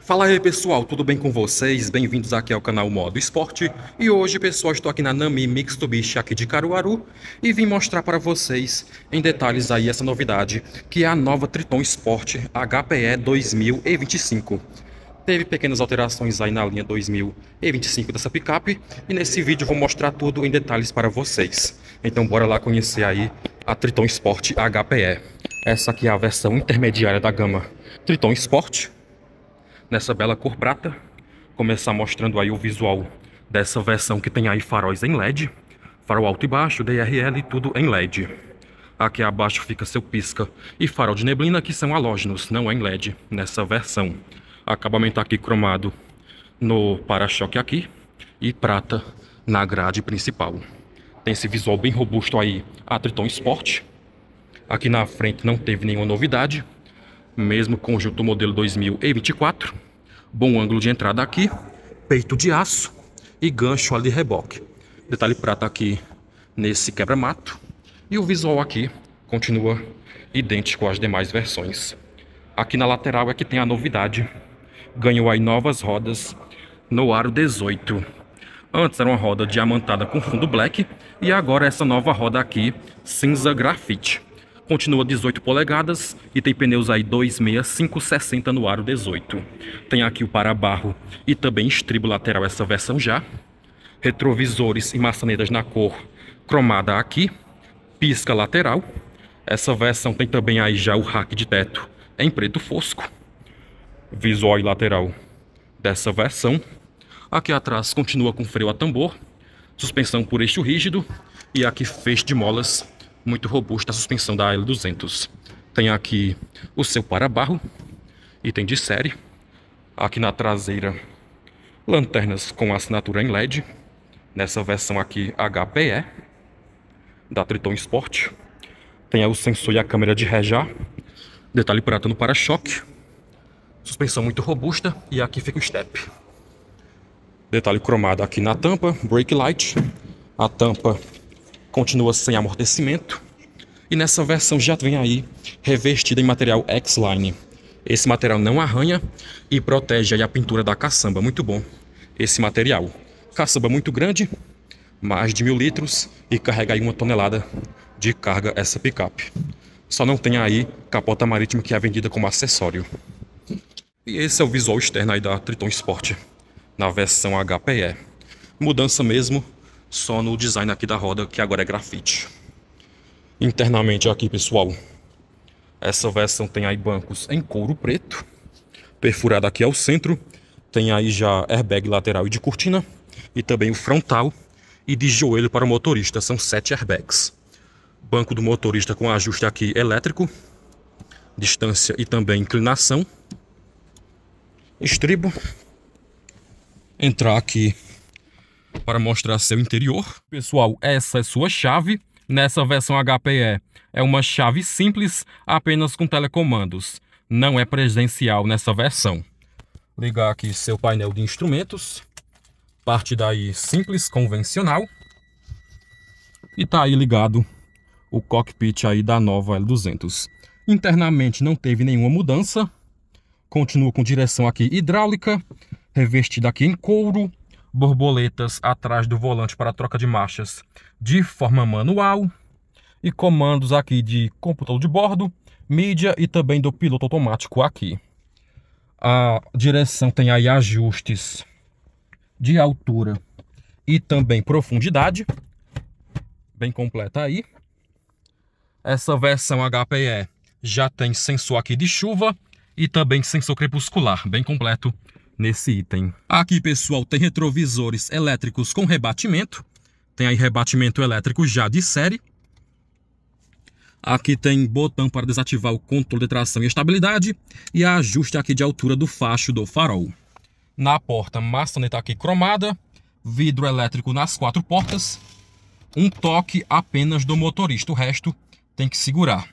Fala aí pessoal, tudo bem com vocês? Bem-vindos aqui ao canal Modo Esporte E hoje pessoal, estou aqui na Nami Mix aqui de Caruaru E vim mostrar para vocês em detalhes aí essa novidade Que é a nova Triton Sport HPE 2025 Teve pequenas alterações aí na linha 2025 dessa picape E nesse vídeo vou mostrar tudo em detalhes para vocês Então bora lá conhecer aí a Triton Sport HPE Essa aqui é a versão intermediária da gama Triton Sport nessa bela cor prata. Começar mostrando aí o visual dessa versão que tem aí faróis em LED, farol alto e baixo, DRL, tudo em LED. Aqui abaixo fica seu pisca e farol de neblina, que são halógenos, não é em LED nessa versão. Acabamento aqui cromado no para-choque aqui e prata na grade principal. Tem esse visual bem robusto aí, a Triton Sport. Aqui na frente não teve nenhuma novidade, mesmo conjunto modelo 2024. Bom ângulo de entrada aqui. Peito de aço e gancho ali reboque. Detalhe prata aqui nesse quebra-mato. E o visual aqui continua idêntico às demais versões. Aqui na lateral é que tem a novidade. Ganhou aí novas rodas no aro 18. Antes era uma roda diamantada com fundo black e agora essa nova roda aqui, cinza grafite. Continua 18 polegadas e tem pneus aí 265 60 no aro 18. Tem aqui o para-barro e também estribo lateral essa versão já. Retrovisores e maçanetas na cor cromada aqui. Pisca lateral. Essa versão tem também aí já o rack de teto em preto fosco. Visual lateral dessa versão. Aqui atrás continua com freio a tambor, suspensão por eixo rígido e aqui fecho de molas muito robusta a suspensão da L200. Tem aqui o seu para-barro, item de série. Aqui na traseira, lanternas com assinatura em LED, nessa versão aqui HPE, da Triton Sport. Tem o sensor e a câmera de rejar. Detalhe prata no para-choque. Suspensão muito robusta e aqui fica o step. Detalhe cromado aqui na tampa, brake light. A tampa continua sem amortecimento. E nessa versão já vem aí revestida em material X-Line. Esse material não arranha e protege a pintura da caçamba. Muito bom esse material. Caçamba muito grande, mais de mil litros e carrega aí uma tonelada de carga essa picape. Só não tem aí capota marítima que é vendida como acessório. E esse é o visual externo aí da Triton Sport na versão HPE. Mudança mesmo só no design aqui da roda que agora é grafite internamente aqui, pessoal. Essa versão tem aí bancos em couro preto, perfurado aqui ao centro. Tem aí já airbag lateral e de cortina e também o frontal e de joelho para o motorista. São sete airbags. Banco do motorista com ajuste aqui elétrico, distância e também inclinação. Estribo. Entrar aqui para mostrar seu interior. Pessoal, essa é sua chave. Nessa versão HPE, é uma chave simples apenas com telecomandos. Não é presidencial nessa versão. Ligar aqui seu painel de instrumentos. Parte daí simples, convencional. E tá aí ligado o cockpit aí da nova L200. Internamente não teve nenhuma mudança. Continua com direção aqui hidráulica, revestida aqui em couro, borboletas atrás do volante para troca de marchas de forma manual e comandos aqui de computador de bordo, mídia e também do piloto automático aqui. A direção tem aí ajustes de altura e também profundidade, bem completa aí. Essa versão HPE já tem sensor aqui de chuva e também sensor crepuscular, bem completo nesse item. Aqui, pessoal, tem retrovisores elétricos com rebatimento. Tem aí rebatimento elétrico já de série. Aqui tem botão para desativar o controle de tração e estabilidade. E ajuste aqui de altura do facho do farol. Na porta, maçaneta aqui cromada. Vidro elétrico nas quatro portas. Um toque apenas do motorista, o resto tem que segurar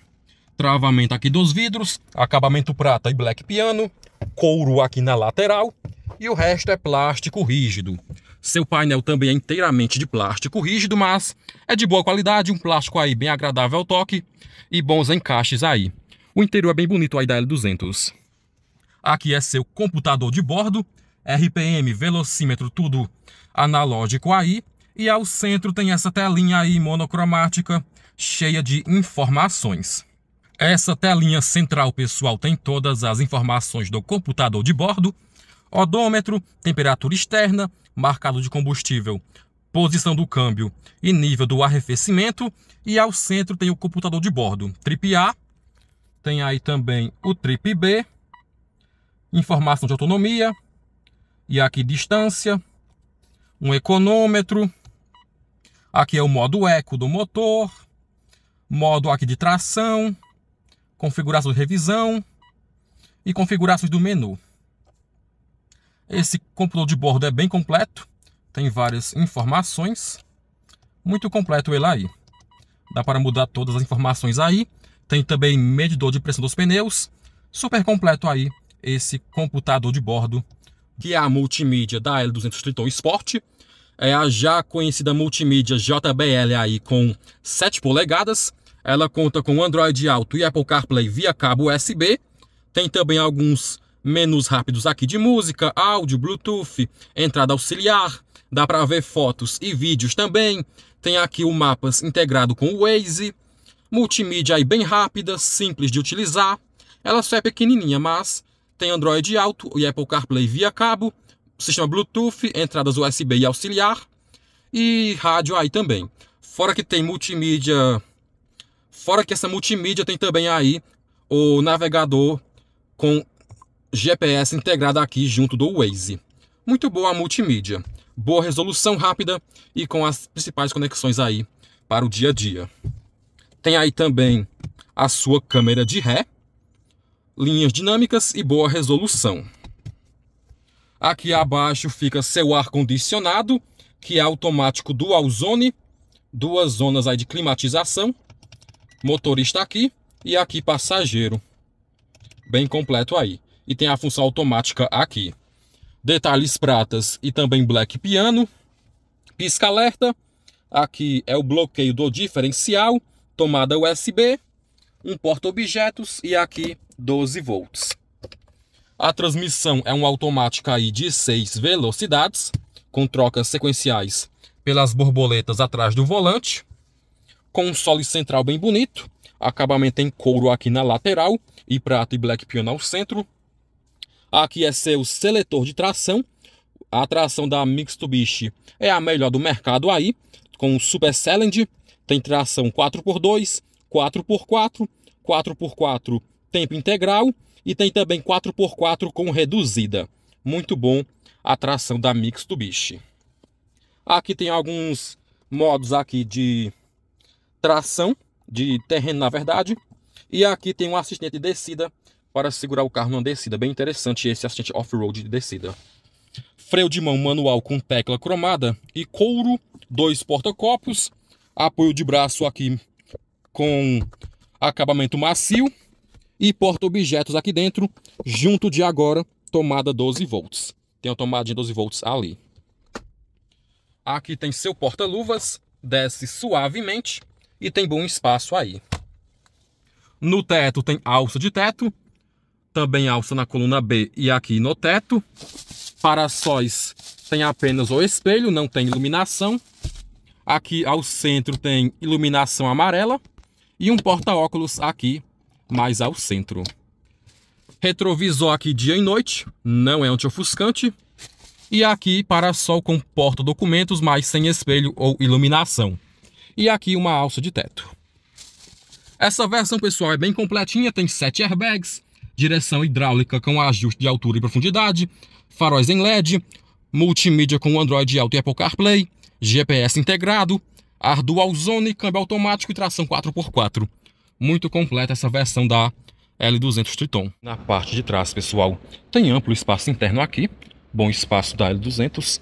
travamento aqui dos vidros, acabamento prata e black piano, couro aqui na lateral e o resto é plástico rígido. Seu painel também é inteiramente de plástico rígido, mas é de boa qualidade, um plástico aí bem agradável ao toque e bons encaixes aí. O interior é bem bonito aí da L200. Aqui é seu computador de bordo, RPM, velocímetro, tudo analógico aí. E ao centro tem essa telinha aí monocromática cheia de informações. Essa telinha central, pessoal, tem todas as informações do computador de bordo, odômetro, temperatura externa, marcado de combustível, posição do câmbio e nível do arrefecimento. E ao centro tem o computador de bordo, trip A, tem aí também o trip B, informação de autonomia, e aqui distância, um econômetro, aqui é o modo eco do motor, modo aqui de tração, configurações de revisão e configurações do menu. Esse computador de bordo é bem completo, tem várias informações, muito completo ele aí. Dá para mudar todas as informações aí, tem também medidor de pressão dos pneus, super completo aí esse computador de bordo, que é a multimídia da L200 Triton Sport, é a já conhecida multimídia JBL aí com 7 polegadas, ela conta com Android Auto e Apple CarPlay via cabo USB. Tem também alguns menus rápidos aqui de música, áudio, Bluetooth, entrada auxiliar. Dá para ver fotos e vídeos também. Tem aqui o Mapas integrado com o Waze. Multimídia aí bem rápida, simples de utilizar. Ela só é pequenininha, mas tem Android Auto e Apple CarPlay via cabo, sistema Bluetooth, entradas USB e auxiliar e rádio aí também. Fora que tem multimídia Fora que essa multimídia tem também aí o navegador com GPS integrado aqui junto do Waze. Muito boa a multimídia, boa resolução rápida e com as principais conexões aí para o dia a dia. Tem aí também a sua câmera de ré, linhas dinâmicas e boa resolução. Aqui abaixo fica seu ar-condicionado, que é automático dual zone, duas zonas aí de climatização, motorista aqui e aqui passageiro. Bem completo aí. E tem a função automática aqui. Detalhes pratas e também black piano. Pisca alerta. Aqui é o bloqueio do diferencial, tomada USB, um porta-objetos e aqui 12 volts. A transmissão é uma automática aí de 6 velocidades, com trocas sequenciais pelas borboletas atrás do volante console central bem bonito, acabamento em couro aqui na lateral e prato e black piano ao centro. Aqui é seu seletor de tração. A tração da Mixtubishy é a melhor do mercado aí, com o Super Salend. Tem tração 4x2, 4x4, 4x4 tempo integral e tem também 4x4 com reduzida. Muito bom a tração da Mixtubishy. Aqui tem alguns modos aqui de tração de terreno, na verdade. E aqui tem um assistente de descida para segurar o carro numa descida. Bem interessante esse assistente off-road de descida. Freio de mão manual com tecla cromada e couro, dois porta-copos, apoio de braço aqui com acabamento macio e porta-objetos aqui dentro, junto de agora, tomada 12 volts. Tem a tomada de 12 volts ali. Aqui tem seu porta-luvas, desce suavemente e tem bom espaço aí. No teto tem alça de teto, também alça na coluna B e aqui no teto. para sóis tem apenas o espelho, não tem iluminação. Aqui ao centro tem iluminação amarela e um porta-óculos aqui mais ao centro. Retrovisor aqui dia e noite, não é antiofuscante. E aqui para sol com porta documentos, mas sem espelho ou iluminação e aqui uma alça de teto. Essa versão, pessoal, é bem completinha, tem 7 airbags, direção hidráulica com ajuste de altura e profundidade, faróis em LED, multimídia com Android Auto e Apple CarPlay, GPS integrado, ar dual zone, câmbio automático e tração 4x4. Muito completa essa versão da L200 Triton. Na parte de trás, pessoal, tem amplo espaço interno aqui, bom espaço da L200,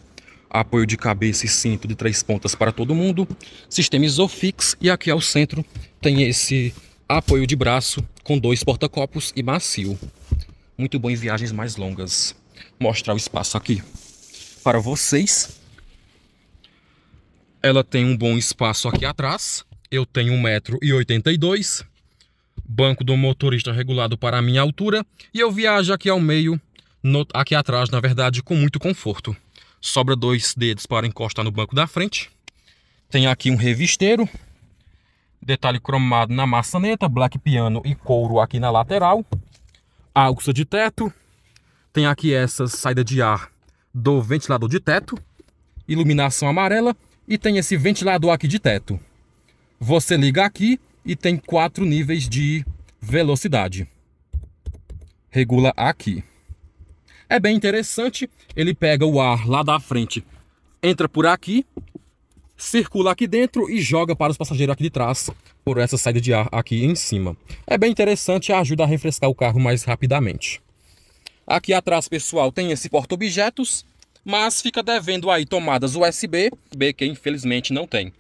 apoio de cabeça e cinto de três pontas para todo mundo, sistema Isofix e aqui ao centro tem esse apoio de braço com dois porta-copos e macio. Muito bom em viagens mais longas. Mostrar o espaço aqui para vocês. Ela tem um bom espaço aqui atrás. Eu tenho 1,82m. Banco do motorista regulado para a minha altura. E eu viajo aqui ao meio, no, aqui atrás, na verdade, com muito conforto sobra dois dedos para encostar no banco da frente. Tem aqui um revisteiro, detalhe cromado na maçaneta, black piano e couro aqui na lateral, alça de teto, tem aqui essa saída de ar do ventilador de teto, iluminação amarela e tem esse ventilador aqui de teto. Você liga aqui e tem quatro níveis de velocidade. Regula aqui. É bem interessante, ele pega o ar lá da frente, entra por aqui, circula aqui dentro e joga para os passageiros aqui de trás por essa saída de ar aqui em cima. É bem interessante, ajuda a refrescar o carro mais rapidamente. Aqui atrás, pessoal, tem esse porta-objetos, mas fica devendo aí tomadas USB, que infelizmente não tem.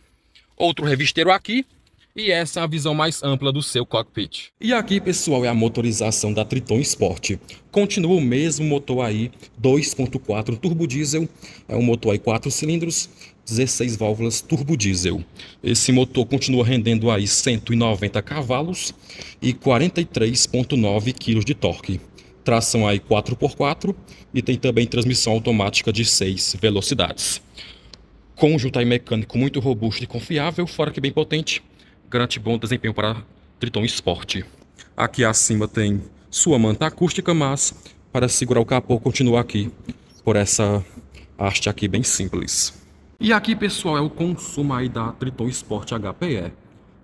Outro revisteiro aqui, e essa é a visão mais ampla do seu cockpit. E aqui, pessoal, é a motorização da Triton Sport. Continua o mesmo motor aí, 2.4 turbo diesel, é um motor aí 4 cilindros, 16 válvulas turbo diesel. Esse motor continua rendendo aí 190 cavalos e 43.9 kg de torque tração aí 4x4 e tem também transmissão automática de 6 velocidades. Conjunto aí mecânico muito robusto e confiável, fora que bem potente, garante bom desempenho para Triton Sport. Aqui acima tem sua manta acústica, mas para segurar o capô continua aqui por essa haste aqui bem simples. E aqui, pessoal, é o consumo aí da Triton Sport HPE.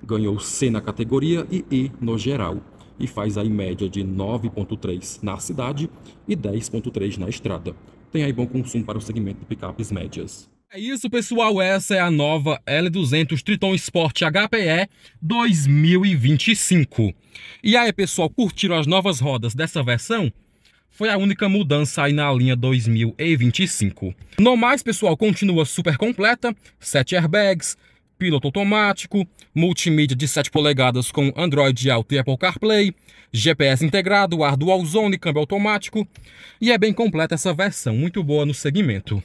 Ganhou C na categoria e E no geral. E faz aí média de 9.3 na cidade e 10.3 na estrada. Tem aí bom consumo para o segmento de picapes médias. É isso, pessoal. Essa é a nova L200 Triton Sport HPE 2025. E aí, pessoal, curtiram as novas rodas dessa versão? Foi a única mudança aí na linha 2025. No mais, pessoal, continua super completa. 7 airbags, piloto automático, multimídia de 7 polegadas com Android Auto e Apple CarPlay, GPS integrado, ar dual zone, câmbio automático. E é bem completa essa versão, muito boa no segmento.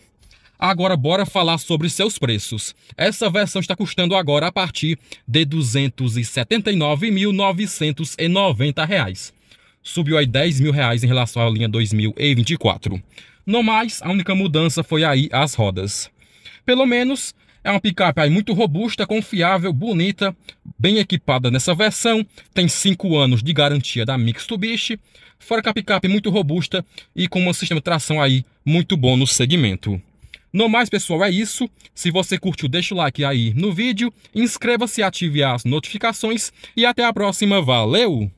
Agora bora falar sobre seus preços. Essa versão está custando agora a partir de R$ 279.990. Subiu aí R$ 10 mil reais em relação à linha 2024. No mais, a única mudança foi aí as rodas. Pelo menos é uma picape aí muito robusta, confiável, bonita, bem equipada nessa versão. Tem 5 anos de garantia da Mitsubishi. Fora que a picape é muito robusta e com um sistema de tração aí muito bom no segmento. No mais, pessoal, é isso. Se você curtiu, deixa o like aí no vídeo, inscreva-se, ative as notificações e até a próxima. Valeu!